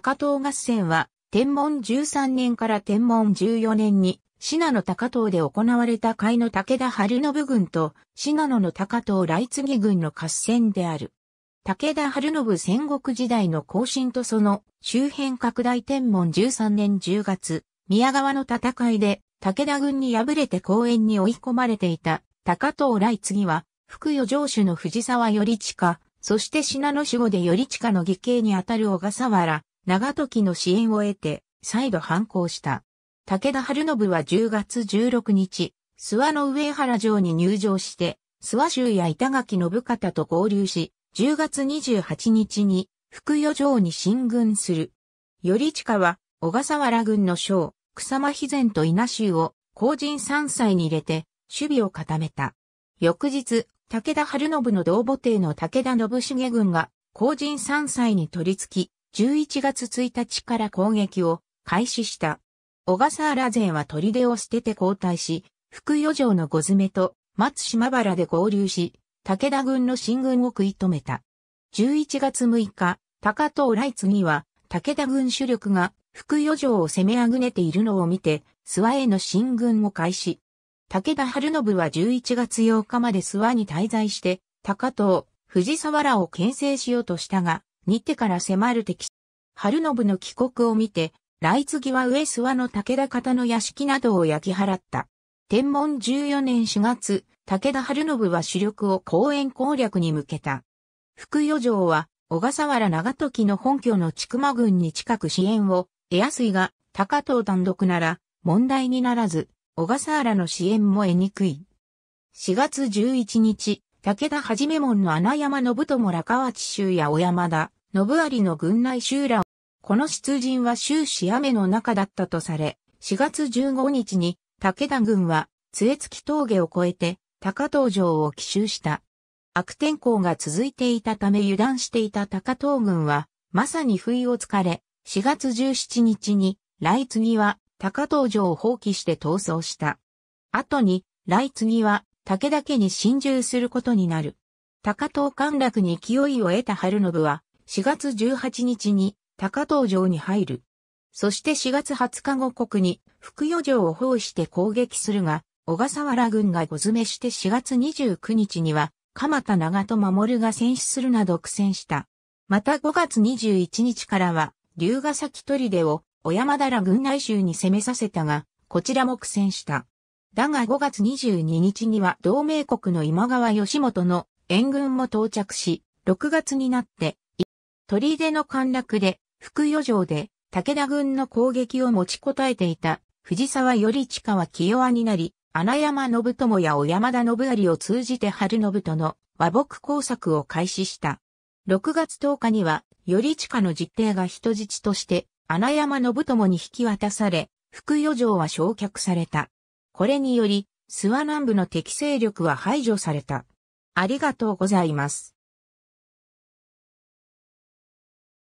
高藤合戦は、天文13年から天文14年に、信濃高藤で行われた会の武田春信軍と、信濃の高藤来次軍の合戦である。武田春信戦国時代の後進とその周辺拡大天文13年10月、宮川の戦いで武田軍に敗れて公園に追い込まれていた高藤来次は、福与城主の藤沢頼親、そして信濃守護で頼親の義兄にあたる小笠原、長時の支援を得て、再度反抗した。武田春信は10月16日、諏訪の上原城に入城して、諏訪州や板垣信方と合流し、10月28日に福与城に進軍する。頼近は小笠原軍の将、草間肥前と稲州を後人三歳に入れて守備を固めた。翌日、武田春信の同母帝の武田信重軍が後人三歳に取り付き、11月1日から攻撃を開始した。小笠原勢は砦を捨てて交代し、福与城の五詰めと松島原で合流し、武田軍の進軍を食い止めた。11月6日、高藤来次は武田軍主力が福与城を攻めあぐねているのを見て、諏訪への進軍を開始。武田春信は11月8日まで諏訪に滞在して、高藤、藤沢らを牽制しようとしたが、にてから迫る敵。春信の帰国を見て、来次は上諏訪の武田方の屋敷などを焼き払った。天文14年4月、武田春信は主力を公園攻略に向けた。福与城は、小笠原長時の本拠の千曲郡に近く支援を、得やすいが、高藤単独なら、問題にならず、小笠原の支援も得にくい。4月11日、武田はじめ門の穴山信友らわち州や小山田、信有の軍内集らを、この出陣は終始雨の中だったとされ、4月15日に武田軍は杖月峠を越えて高東城を奇襲した。悪天候が続いていたため油断していた高東軍は、まさに不意をつかれ、4月17日に、来次は高東城を放棄して逃走した。後に、来次は武田家に侵入することになる。高藤陥落に勢いを得た春信は、4月18日に高藤城に入る。そして4月20日後国に福与城を包囲して攻撃するが、小笠原軍がご詰めして4月29日には、鎌田長戸守が戦死するなど苦戦した。また5月21日からは、龍ヶ崎砦を小山田ら軍内州に攻めさせたが、こちらも苦戦した。だが5月22日には同盟国の今川義元の援軍も到着し、6月になって、鳥出の陥落で、福与城で、武田軍の攻撃を持ちこたえていた、藤沢頼親は清和になり、穴山信友や小山田信有を通じて春信との和睦工作を開始した。6月10日には、頼親の実定が人質として、穴山信友に引き渡され、福与城は焼却された。これにより、諏訪南部の敵勢力は排除された。ありがとうございます。